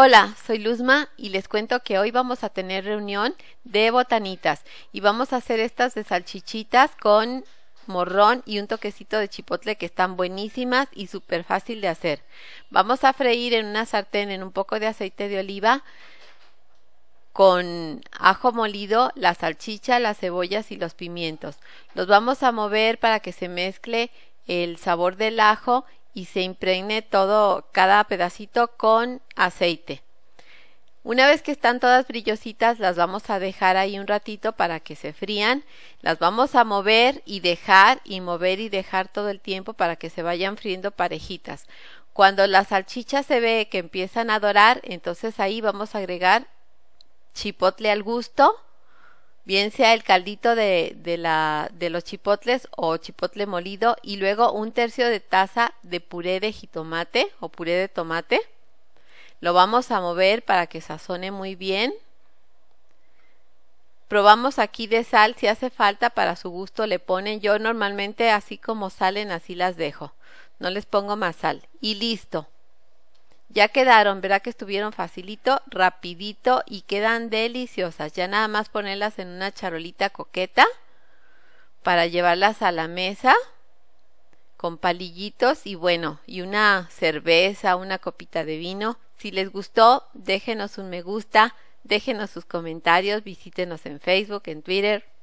Hola, soy Luzma y les cuento que hoy vamos a tener reunión de botanitas y vamos a hacer estas de salchichitas con morrón y un toquecito de chipotle que están buenísimas y súper fácil de hacer. Vamos a freír en una sartén en un poco de aceite de oliva con ajo molido, la salchicha, las cebollas y los pimientos. Los vamos a mover para que se mezcle el sabor del ajo y se impregne todo, cada pedacito con aceite. Una vez que están todas brillositas, las vamos a dejar ahí un ratito para que se frían. Las vamos a mover y dejar y mover y dejar todo el tiempo para que se vayan friendo parejitas. Cuando las salchichas se ve que empiezan a dorar, entonces ahí vamos a agregar chipotle al gusto bien sea el caldito de, la, de los chipotles o chipotle molido y luego un tercio de taza de puré de jitomate o puré de tomate. Lo vamos a mover para que sazone muy bien. Probamos aquí de sal si hace falta para su gusto le ponen. Yo normalmente así como salen así las dejo. No les pongo más sal. Y listo. Ya quedaron, verá que estuvieron facilito, rapidito y quedan deliciosas. Ya nada más ponerlas en una charolita coqueta para llevarlas a la mesa con palillitos y bueno, y una cerveza, una copita de vino. Si les gustó, déjenos un me gusta, déjenos sus comentarios, visítenos en Facebook, en Twitter,